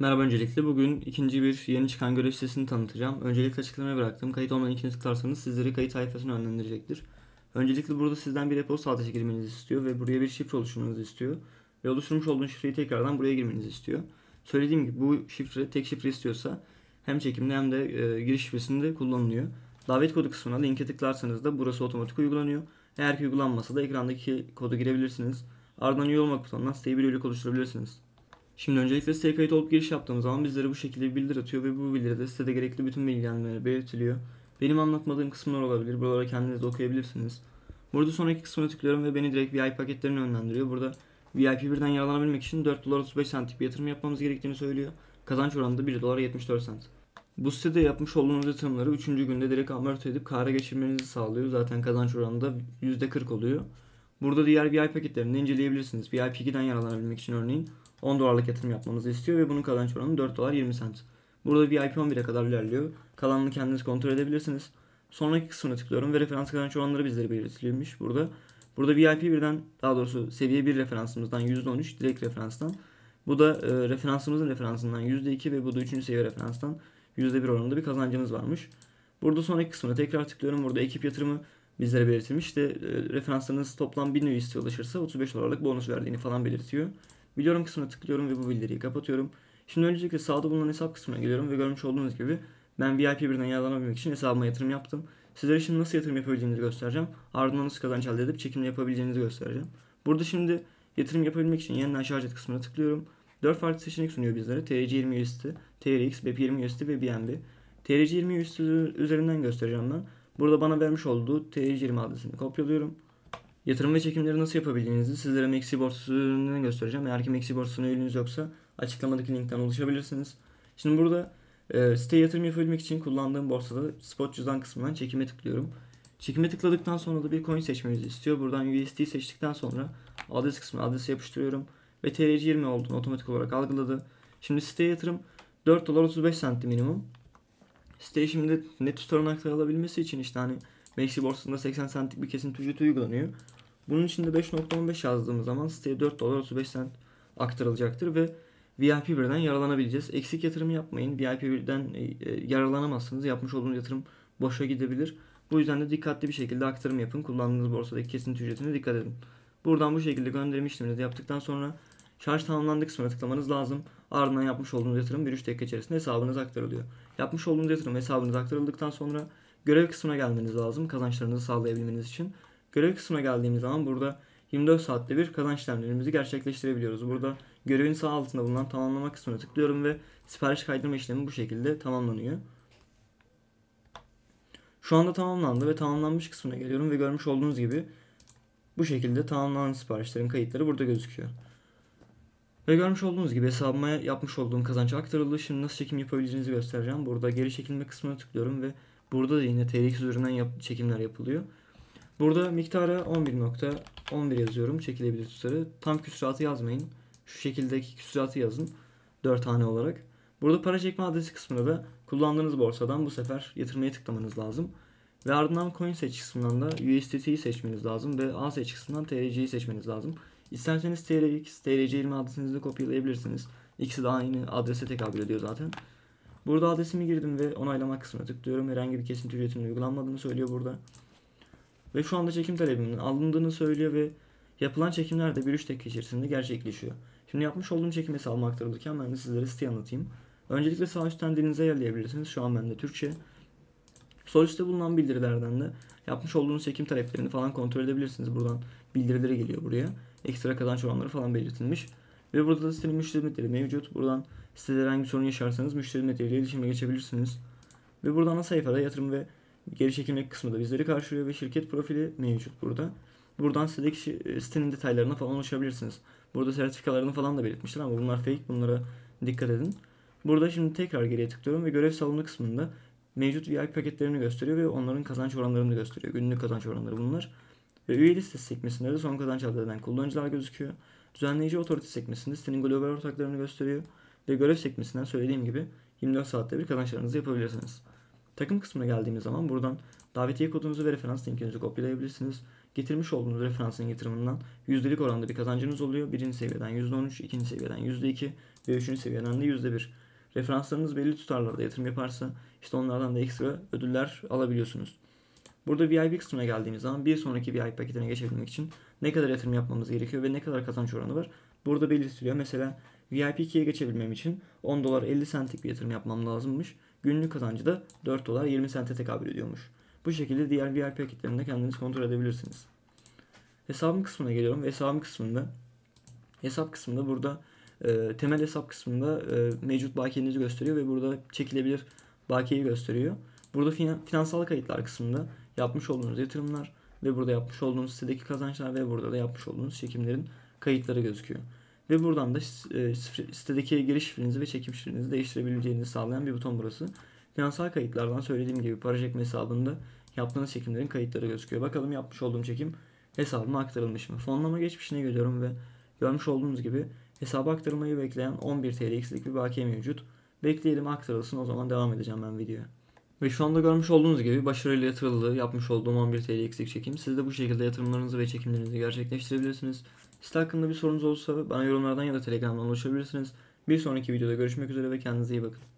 Merhaba öncelikle bugün ikinci bir yeni çıkan görev sitesini tanıtacağım. Öncelikle açıklamaya bıraktım. Kayıt olmayan ikiniz tıklarsanız sizleri kayıt sayfasına yönlendirecektir. Öncelikle burada sizden bir e-posta adresi girmenizi istiyor ve buraya bir şifre oluşturmanızı istiyor. Ve oluşturmuş olduğunuz şifreyi tekrardan buraya girmenizi istiyor. Söylediğim gibi bu şifre tek şifre istiyorsa hem çekimde hem de e, giriş şifresinde kullanılıyor. Davet kodu kısmına linke tıklarsanız da burası otomatik uygulanıyor. Eğer ki uygulanmasa da ekrandaki kodu girebilirsiniz. Ardından üye olmak butonundan siteyi bir üyelik oluşturabilirsiniz. Şimdi öncelikle siteye kayıt olup giriş yaptığımız zaman bizlere bu şekilde bir bildir atıyor ve bu bildiride sitede gerekli bütün bilgilenmeler belirtiliyor. Benim anlatmadığım kısımlar olabilir. Buralara kendiniz okuyabilirsiniz. Burada sonraki kısmına tıklıyorum ve beni direkt VIP paketlerine yönlendiriyor. Burada VIP birden yararlanabilmek için 4 dolar 35 centlik bir yatırım yapmamız gerektiğini söylüyor. Kazanç oranı da 1 dolar 74 cent. Bu sitede yapmış olduğunuz yatırımları 3. günde direkt amorti edip kâra geçirmenizi sağlıyor. Zaten kazanç oranı da %40 oluyor. Burada diğer VIP paketlerini inceleyebilirsiniz. VIP 2'den yararlanabilmek için örneğin 10 dolarlık yatırım yapmanızı istiyor ve bunun kazanç oranı 4 dolar 20 sent. Burada VIP 11'e kadar ilerliyor. Kalanını kendiniz kontrol edebilirsiniz. Sonraki kısmına tıklıyorum ve referans kazanç oranları bizlere belirtilmiş burada. Burada VIP birden daha doğrusu seviye 1 referansımızdan %13 direkt referanstan. Bu da e, referansımızın referansından %2 ve bu da 3. seviye referanstan %1 oranında bir kazancımız varmış. Burada sonraki kısmına tekrar tıklıyorum. Burada ekip yatırımı bizlere belirtilmiş. İşte e, referanslarınız toplam 1000 üyesi ulaşırsa 35 dolarlık bonus verdiğini falan belirtiyor. Biliyorum kısmına tıklıyorum ve bu bildiriyi kapatıyorum. Şimdi öncelikle sağda bulunan hesap kısmına geliyorum ve görmüş olduğunuz gibi ben VIP birden yararlanabilmek için hesabıma yatırım yaptım. Sizlere şimdi nasıl yatırım yapabileceğinizi göstereceğim. Ardından nasıl kazanç elde edip çekim yapabileceğinizi göstereceğim. Burada şimdi yatırım yapabilmek için yeniden şarj et kısmına tıklıyorum. 4 farklı seçenek sunuyor bizlere. TRC20 USD, TRX, BP20 USD ve BNB. TRC20 USD üzerinden göstereceğim ben. Burada bana vermiş olduğu TRC20 adresini kopyalıyorum. Yatırım ve çekimleri nasıl yapabildiğinizi sizlere Maxi borsasını göstereceğim. Eğer ki Maxi borsasına üyeliğiniz yoksa açıklamadaki linkten ulaşabilirsiniz. Şimdi burada e, siteye yatırım yapabilmek için kullandığım borsada spot cüzdan kısmından çekime tıklıyorum. Çekime tıkladıktan sonra da bir coin seçmemizi istiyor. Buradan USD seçtikten sonra adres kısmına adresi yapıştırıyorum. Ve TRC20 olduğunu otomatik olarak algıladı. Şimdi siteye yatırım 4 dolar 35 cent minimum. Siteye şimdi net tutarın aktarabilmesi için işte hani Beşli borsasında 80 centlik bir kesinti ücreti uygulanıyor. Bunun için de 5.15 yazdığımız zaman siteye 4 dolar 35 cent aktarılacaktır ve VIP 1'den yararlanabileceğiz. Eksik yatırım yapmayın. VIP 1'den e, e, yararlanamazsınız. Yapmış olduğunuz yatırım boşa gidebilir. Bu yüzden de dikkatli bir şekilde aktarım yapın. Kullandığınız borsadaki kesinti ücretine dikkat edin. Buradan bu şekilde gönderim işleminizi yaptıktan sonra şarj tamamlandı kısmına tıklamanız lazım. Ardından yapmış olduğunuz yatırım 1-3 dakika içerisinde hesabınıza aktarılıyor. Yapmış olduğunuz yatırım hesabınıza aktarıldıktan sonra görev kısmına gelmeniz lazım kazançlarınızı sağlayabilmeniz için. Görev kısmına geldiğimiz zaman burada 24 saatte bir kazanç işlemlerimizi gerçekleştirebiliyoruz. Burada görevin sağ altında bulunan tamamlama kısmına tıklıyorum ve sipariş kaydırma işlemi bu şekilde tamamlanıyor. Şu anda tamamlandı ve tamamlanmış kısmına geliyorum ve görmüş olduğunuz gibi bu şekilde tamamlanan siparişlerin kayıtları burada gözüküyor. Ve görmüş olduğunuz gibi hesabıma yapmış olduğum kazanç aktarıldı. Şimdi nasıl çekim yapabileceğinizi göstereceğim. Burada geri çekilme kısmına tıklıyorum ve Burada da yine TRX üzerinden yap çekimler yapılıyor. Burada miktara 11.11 .11 yazıyorum. Çekilebilir tutarı. Tam küsuratı yazmayın. Şu şekildeki küsuratı yazın. 4 tane olarak. Burada para çekme adresi kısmında da kullandığınız borsadan bu sefer yatırmaya tıklamanız lazım. Ve ardından coin seç kısmından da USDT'yi seçmeniz lazım ve A seç kısmından TRC'yi seçmeniz lazım. İsterseniz TRX, TRC20 adresinizi de kopyalayabilirsiniz. İkisi de aynı adrese tekabül ediyor zaten. Burada adresimi girdim ve onaylamak kısmına tıklıyorum. Herhangi bir kesinti ücretinin uygulanmadığını söylüyor burada. Ve şu anda çekim talebimin alındığını söylüyor ve yapılan çekimler de 1-3 dakika içerisinde gerçekleşiyor. Şimdi yapmış olduğum çekim hesabıma aktarılırken ben de sizlere siteyi anlatayım. Öncelikle sağ üstten dilinize yerleyebilirsiniz. Şu an bende Türkçe. Sol üstte bulunan bildirilerden de yapmış olduğunuz çekim taleplerini falan kontrol edebilirsiniz. Buradan bildirileri geliyor buraya. Ekstra kazanç oranları falan belirtilmiş. Ve burada da sitenin müşteri hizmetleri mevcut. Buradan sitede herhangi bir sorun yaşarsanız müşteri hizmetleriyle iletişime geçebilirsiniz. Ve buradan ana sayfada yatırım ve geri çekilmek kısmı da bizleri karşılıyor ve şirket profili mevcut burada. Buradan sitedeki e, sitenin detaylarına falan ulaşabilirsiniz. Burada sertifikalarını falan da belirtmişler ama bunlar fake. Bunlara dikkat edin. Burada şimdi tekrar geriye tıklıyorum ve görev salonu kısmında mevcut VIP paketlerini gösteriyor ve onların kazanç oranlarını da gösteriyor. Günlük kazanç oranları bunlar. Ve üye listesi sekmesinde de son kazanç elde eden kullanıcılar gözüküyor. Düzenleyici otorite sekmesinde sitenin global ortaklarını gösteriyor ve görev sekmesinden söylediğim gibi 24 saatte bir kazançlarınızı yapabilirsiniz. Takım kısmına geldiğimiz zaman buradan davetiye kodunuzu ve referans linkinizi kopyalayabilirsiniz. Getirmiş olduğunuz referansın yatırımından yüzdelik oranda bir kazancınız oluyor. Birinci seviyeden %13, ikinci seviyeden %2 ve üçüncü seviyeden de %1. Referanslarınız belli tutarlarda yatırım yaparsa işte onlardan da ekstra ödüller alabiliyorsunuz. Burada VIP kısmına geldiğimiz zaman bir sonraki VIP paketine geçebilmek için ne kadar yatırım yapmamız gerekiyor ve ne kadar kazanç oranı var. Burada belirtiliyor. Mesela VIP 2'ye geçebilmem için 10 dolar 50 centlik bir yatırım yapmam lazımmış. Günlük kazancı da 4 dolar 20 sente tekabül ediyormuş. Bu şekilde diğer VIP paketlerinde kendiniz kontrol edebilirsiniz. Hesabım kısmına geliyorum. Hesabım kısmında hesap kısmında burada e, temel hesap kısmında e, mevcut bakiyenizi gösteriyor ve burada çekilebilir bakiyeyi gösteriyor. Burada finansal kayıtlar kısmında yapmış olduğunuz yatırımlar, ve burada yapmış olduğunuz sitedeki kazançlar ve burada da yapmış olduğunuz çekimlerin kayıtları gözüküyor. Ve buradan da e, sitedeki giriş şifrenizi ve çekim şifrenizi değiştirebileceğinizi sağlayan bir buton burası. Finansal kayıtlardan söylediğim gibi para çekme hesabında yaptığınız çekimlerin kayıtları gözüküyor. Bakalım yapmış olduğum çekim hesabıma aktarılmış mı? Fonlama geçmişine geliyorum ve görmüş olduğunuz gibi hesaba aktarılmayı bekleyen 11 TL TL'lik bir bakiye mevcut. Bekleyelim aktarılsın o zaman devam edeceğim ben videoya. Ve şu anda görmüş olduğunuz gibi başarıyla yatırıldı. Yapmış olduğum 11 TL eksik çekim. Siz de bu şekilde yatırımlarınızı ve çekimlerinizi gerçekleştirebilirsiniz. Site hakkında bir sorunuz olursa bana yorumlardan ya da Telegram'dan ulaşabilirsiniz. Bir sonraki videoda görüşmek üzere ve kendinize iyi bakın.